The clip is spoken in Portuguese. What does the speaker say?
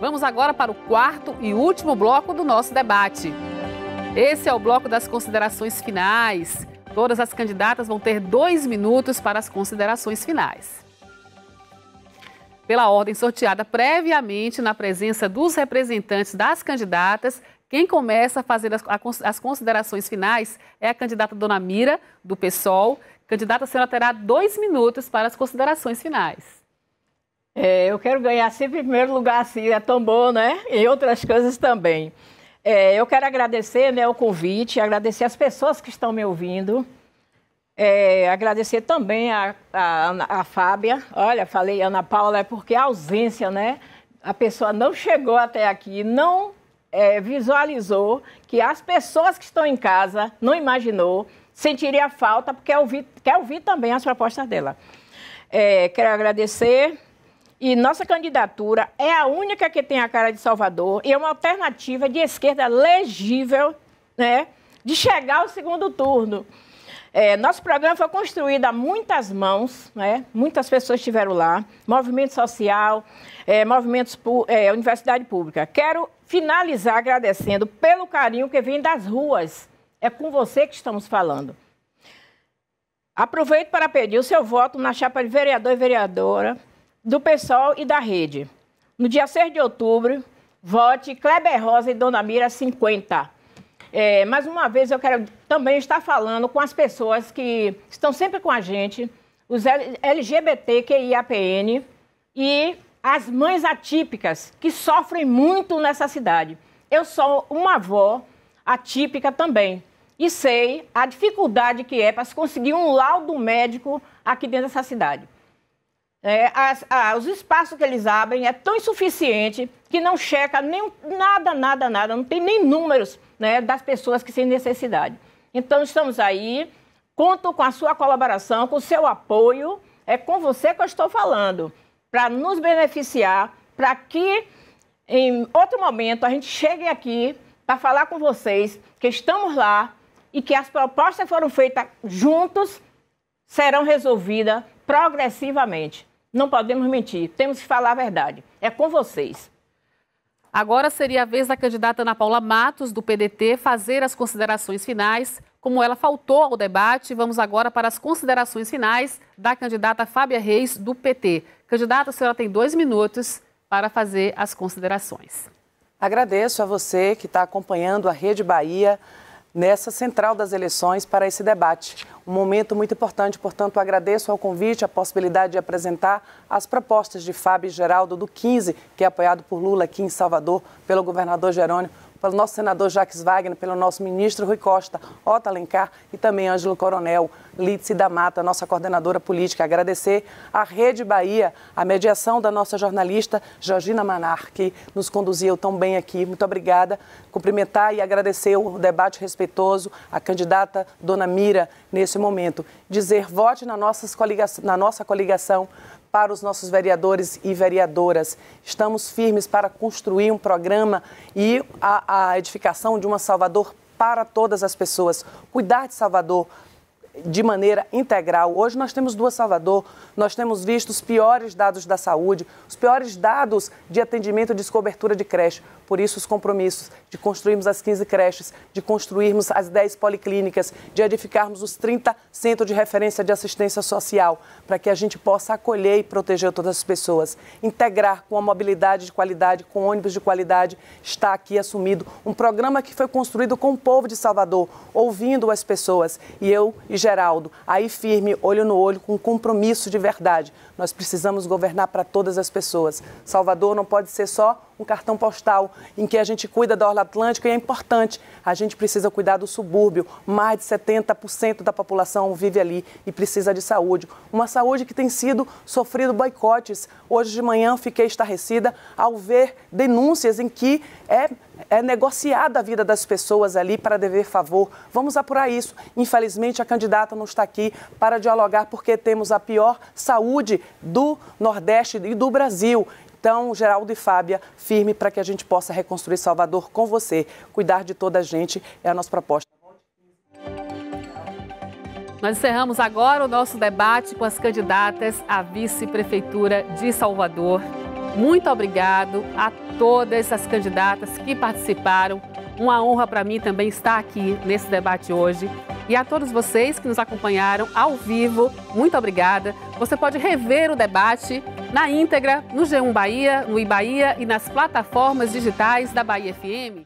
Vamos agora para o quarto e último bloco do nosso debate. Esse é o bloco das considerações finais. Todas as candidatas vão ter dois minutos para as considerações finais. Pela ordem sorteada previamente na presença dos representantes das candidatas, quem começa a fazer as, considerações finais é a candidata Dona Mira, do PSOL. Candidata, a senhora terá dois minutos para as considerações finais. É, eu quero ganhar sempre em primeiro lugar, assim, é tão bom, né? E outras coisas também. É, eu quero agradecer né, o convite, agradecer as pessoas que estão me ouvindo. É, agradecer também a, a, a Fábia. Olha, falei Ana Paula, é porque a ausência, né? A pessoa não chegou até aqui, não é, visualizou que as pessoas que estão em casa, não imaginou, sentiria falta, porque é ouvir, quer ouvir também as propostas dela. É, quero agradecer e nossa candidatura é a única que tem a cara de Salvador e é uma alternativa de esquerda legível, né? De chegar ao segundo turno. É, nosso programa foi construído a muitas mãos, né? muitas pessoas estiveram lá, movimento social, é, movimentos é, universidade pública. Quero finalizar agradecendo pelo carinho que vem das ruas. É com você que estamos falando. Aproveito para pedir o seu voto na chapa de vereador e vereadora do PSOL e da Rede. No dia 6 de outubro, vote Kleber Rosa e Dona Mira 50. É, mais uma vez, eu quero também estar falando com as pessoas que estão sempre com a gente, os LGBTQIAPN e as mães atípicas, que sofrem muito nessa cidade. Eu sou uma avó atípica também e sei a dificuldade que é para se conseguir um laudo médico aqui dentro dessa cidade. É, as, a, os espaços que eles abrem é tão insuficiente que não checa nem, nada, nada, nada, não tem nem números né, das pessoas que têm necessidade. Então, estamos aí, conto com a sua colaboração, com o seu apoio, é com você que eu estou falando, para nos beneficiar, para que em outro momento a gente chegue aqui para falar com vocês que estamos lá e que as propostas foram feitas juntos serão resolvidas progressivamente. Não podemos mentir, temos que falar a verdade. É com vocês. Agora seria a vez da candidata Ana Paula Matos, do PDT, fazer as considerações finais. Como ela faltou ao debate, vamos agora para as considerações finais da candidata Fábia Reis, do PT. Candidata, a senhora tem dois minutos para fazer as considerações. Agradeço a você que está acompanhando a Rede Bahia nessa central das eleições para esse debate. Um momento muito importante, portanto, agradeço ao convite a possibilidade de apresentar as propostas de Fábio Geraldo do 15, que é apoiado por Lula aqui em Salvador, pelo governador Jerônimo pelo nosso senador Jacques Wagner, pelo nosso ministro Rui Costa, Otto Alencar e também Ângelo Coronel, Lídice da Mata, nossa coordenadora política. Agradecer à Rede Bahia, a mediação da nossa jornalista Georgina Manar, que nos conduziu tão bem aqui. Muito obrigada. Cumprimentar e agradecer o debate respeitoso, a candidata Dona Mira, nesse momento. Dizer vote na, coligação, na nossa coligação para os nossos vereadores e vereadoras. Estamos firmes para construir um programa e a, a edificação de uma Salvador para todas as pessoas. Cuidar de Salvador, de maneira integral. Hoje nós temos duas Salvador, nós temos visto os piores dados da saúde, os piores dados de atendimento e descobertura de creche. Por isso, os compromissos de construirmos as 15 creches, de construirmos as 10 policlínicas, de edificarmos os 30 centros de referência de assistência social, para que a gente possa acolher e proteger todas as pessoas. Integrar com a mobilidade de qualidade, com ônibus de qualidade, está aqui assumido. Um programa que foi construído com o povo de Salvador, ouvindo as pessoas. E eu e Geraldo, aí firme, olho no olho, com compromisso de verdade. Nós precisamos governar para todas as pessoas. Salvador não pode ser só um cartão postal em que a gente cuida da Orla Atlântica e é importante. A gente precisa cuidar do subúrbio. Mais de 70% da população vive ali e precisa de saúde. Uma saúde que tem sido sofrido boicotes. Hoje de manhã fiquei estarrecida ao ver denúncias em que é, é negociada a vida das pessoas ali para dever favor. Vamos apurar isso. Infelizmente, a candidata não está aqui para dialogar porque temos a pior saúde do Nordeste e do Brasil. Então, Geraldo e Fábia, firme para que a gente possa reconstruir Salvador com você. Cuidar de toda a gente é a nossa proposta. Nós encerramos agora o nosso debate com as candidatas à vice-prefeitura de Salvador. Muito obrigado a todas as candidatas que participaram. Uma honra para mim também estar aqui nesse debate hoje. E a todos vocês que nos acompanharam ao vivo, muito obrigada. Você pode rever o debate na íntegra no G1 Bahia, no iBahia e nas plataformas digitais da Bahia FM.